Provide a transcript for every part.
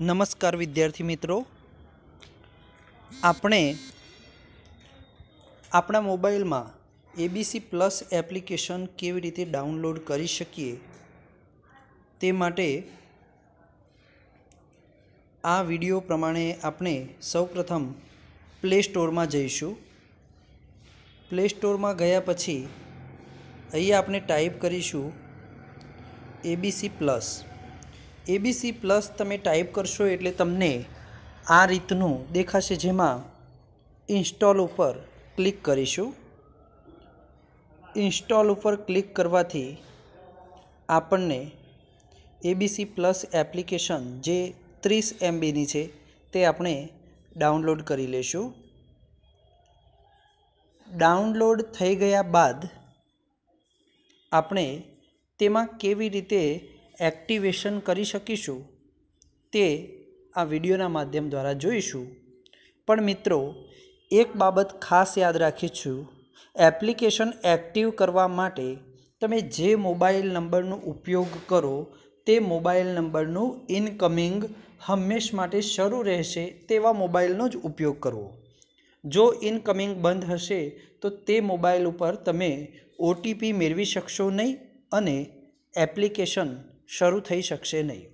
નમસ્કાર વિદ્યાર્થી મિત્રો આપણે આપણા મોબાઈલમાં એબીસી પ્લસ એપ્લિકેશન કેવી રીતે ડાઉનલોડ કરી શકીએ તે માટે આ વિડીયો પ્રમાણે આપણે સૌપ્રથમ પ્લે સ્ટોરમાં જઈશું પ્લે સ્ટોરમાં ગયા પછી અહીં આપણે ટાઈપ કરીશું એબીસી પ્લસ એબીસી પ્લસ તમે ટાઈપ કરશો એટલે તમને આ રીતનું દેખાશે જેમાં ઇન્સ્ટોલ ઉપર ક્લિક કરીશું ઇન્સ્ટોલ ઉપર ક્લિક કરવાથી આપણને એબીસી પ્લસ એપ્લિકેશન જે ત્રીસ એમબીની છે તે આપણે ડાઉનલોડ કરી લેશું ડાઉનલોડ થઈ ગયા બાદ આપણે તેમાં કેવી રીતે એક્ટિવેશન કરી શકીશું તે આ વિડીયોના માધ્યમ દ્વારા જોઈશું પણ મિત્રો એક બાબત ખાસ યાદ રાખીશું એપ્લિકેશન એક્ટિવ કરવા માટે તમે જે મોબાઈલ નંબરનો ઉપયોગ કરો તે મોબાઈલ નંબરનું ઇનકમિંગ હંમેશ માટે શરૂ રહેશે તેવા મોબાઈલનો જ ઉપયોગ કરવો જો ઇનકમિંગ બંધ હશે તો તે મોબાઈલ ઉપર તમે ઓટીપી મેળવી શકશો નહીં અને એપ્લિકેશન શરૂ થઈ શકશે નહીં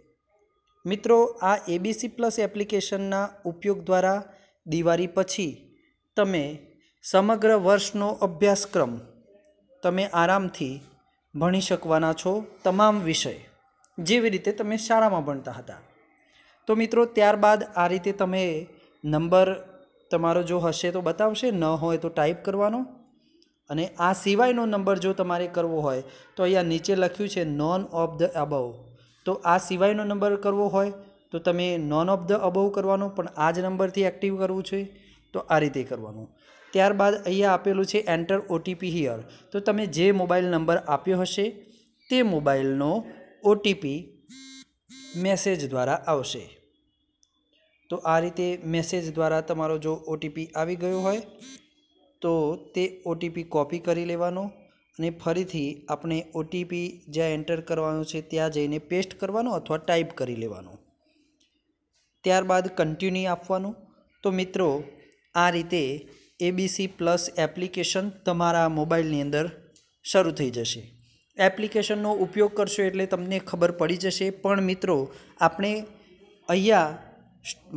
મિત્રો આ એબીસી પ્લસ એપ્લિકેશનના ઉપયોગ દ્વારા દિવાળી પછી તમે સમગ્ર વર્ષનો અભ્યાસક્રમ તમે આરામથી ભણી શકવાના છો તમામ વિષય જેવી રીતે તમે શાળામાં ભણતા હતા તો મિત્રો ત્યારબાદ આ રીતે તમે નંબર તમારો જો હશે તો બતાવશે ન હોય તો ટાઈપ કરવાનો અને આ સિવાયનો નંબર જો તમારે કરવો હોય તો અહીંયા નીચે લખ્યું છે નોન ઓફ ધ અબવ તો આ સિવાયનો નંબર કરવો હોય તો તમે નોન ઓફ ધ અબવ કરવાનો પણ આ જ નંબરથી એક્ટિવ કરવું છે તો આ રીતે કરવાનું ત્યારબાદ અહીંયા આપેલું છે એન્ટર ઓટીપી હિયર તો તમે જે મોબાઈલ નંબર આપ્યો હશે તે મોબાઈલનો ઓટીપી મેસેજ દ્વારા આવશે તો આ રીતે મેસેજ દ્વારા તમારો જો ઓટીપી આવી ગયો હોય તો તે ઓટીપી કોપી કરી લેવાનો અને ફરીથી આપણે ઓટીપી જ્યાં એન્ટર કરવાનો છે ત્યાં જઈને પેસ્ટ કરવાનો અથવા ટાઈપ કરી લેવાનો ત્યારબાદ કન્ટિન્યુ આપવાનું તો મિત્રો આ રીતે એબીસી પ્લસ એપ્લિકેશન તમારા મોબાઈલની અંદર શરૂ થઈ જશે એપ્લિકેશનનો ઉપયોગ કરશો એટલે તમને ખબર પડી જશે પણ મિત્રો આપણે અહીંયા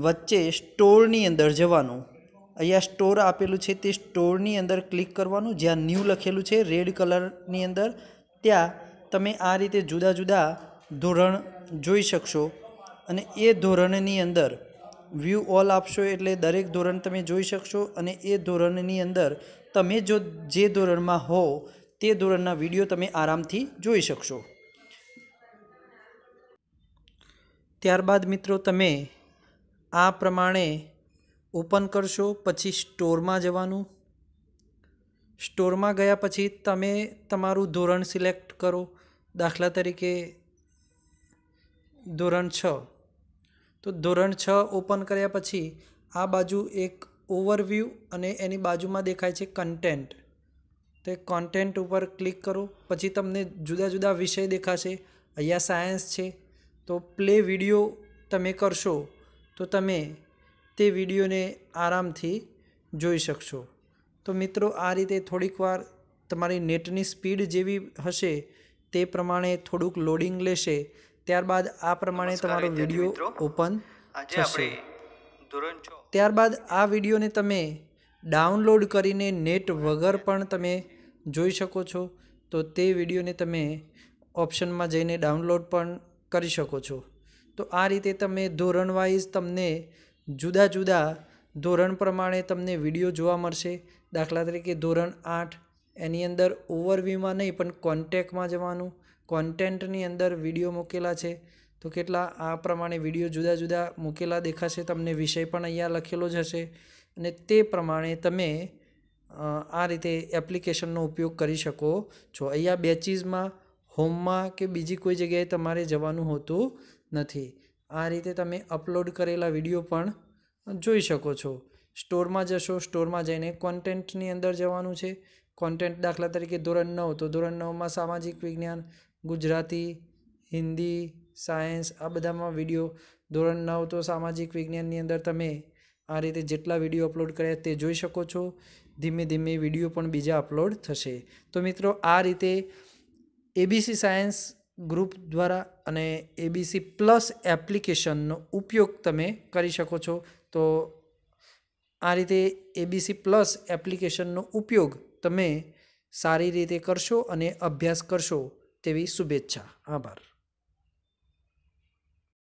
વચ્ચે સ્ટોરની અંદર જવાનું અહીંયા સ્ટોર આપેલું છે તે સ્ટોરની અંદર ક્લિક કરવાનું જ્યાં ન્યૂ લખેલું છે રેડ કલરની અંદર ત્યાં તમે આ રીતે જુદા જુદા ધોરણ જોઈ શકશો અને એ ધોરણની અંદર વ્યૂ ઓલ આપશો એટલે દરેક ધોરણ તમે જોઈ શકશો અને એ ધોરણની અંદર તમે જો જે ધોરણમાં હો તે ધોરણના વિડીયો તમે આરામથી જોઈ શકશો ત્યારબાદ મિત્રો તમે આ પ્રમાણે ઓપન કરશો પછી સ્ટોરમાં જવાનું સ્ટોરમાં ગયા પછી તમે તમારું ધોરણ સિલેક્ટ કરો દાખલા તરીકે ધોરણ છ તો ધોરણ છ ઓપન કર્યા પછી આ બાજુ એક ઓવરવ્યૂ અને એની બાજુમાં દેખાય છે કન્ટેન્ટ તો એ કોન્ટેન્ટ ઉપર ક્લિક કરો પછી તમને જુદા જુદા વિષય દેખાશે અહીંયા સાયન્સ છે તો પ્લે વિડીયો તમે કરશો તો તમે તે વિડીયોને આરામથી જોઈ શકશો તો મિત્રો આ રીતે થોડીક વાર તમારી નેટની સ્પીડ જેવી હશે તે પ્રમાણે થોડુંક લોડિંગ લેશે ત્યારબાદ આ પ્રમાણે તમારો વિડીયો ઓપન થશે ત્યારબાદ આ વિડીયોને તમે ડાઉનલોડ કરીને નેટ વગર પણ તમે જોઈ શકો છો તો તે વિડીયોને તમે ઓપ્શનમાં જઈને ડાઉનલોડ પણ કરી શકો છો તો આ રીતે તમે ધોરણવાઇઝ તમને જુદા જુદા ધોરણ પ્રમાણે તમને વિડીયો જોવા મળશે દાખલા તરીકે ધોરણ આઠ એની અંદર ઓવરવ્યૂમાં નહીં પણ કોન્ટેકમાં જવાનું કોન્ટેન્ટની અંદર વિડીયો મૂકેલા છે તો કેટલા આ પ્રમાણે વિડીયો જુદા જુદા મૂકેલા દેખાશે તમને વિષય પણ અહીંયા લખેલો જ હશે અને તે પ્રમાણે તમે આ રીતે એપ્લિકેશનનો ઉપયોગ કરી શકો છો અહીંયા બેચીસમાં હોમમાં કે બીજી કોઈ જગ્યાએ તમારે જવાનું હોતું નથી આ રીતે તમે અપલોડ કરેલા વિડીયો પણ જોઈ શકો છો સ્ટોરમાં જશો સ્ટોરમાં જઈને કોન્ટેન્ટની અંદર જવાનું છે કોન્ટેન્ટ દાખલા તરીકે ધોરણ નવ તો ધોરણ નવમાં સામાજિક વિજ્ઞાન ગુજરાતી હિન્દી સાયન્સ આ બધામાં વિડીયો ધોરણ નવ તો સામાજિક વિજ્ઞાનની અંદર તમે આ રીતે જેટલા વિડીયો અપલોડ કર્યા તે જોઈ શકો છો ધીમે ધીમે વિડીયો પણ બીજા અપલોડ થશે તો મિત્રો આ રીતે એબીસી સાયન્સ ગ્રુપ દ્વારા અને એબીસી પ્લસ એપ્લિકેશનનો ઉપયોગ તમે કરી શકો છો તો આ રીતે એબીસી પ્લસ એપ્લિકેશનનો ઉપયોગ તમે સારી રીતે કરશો અને અભ્યાસ કરશો તેવી શુભેચ્છા આભાર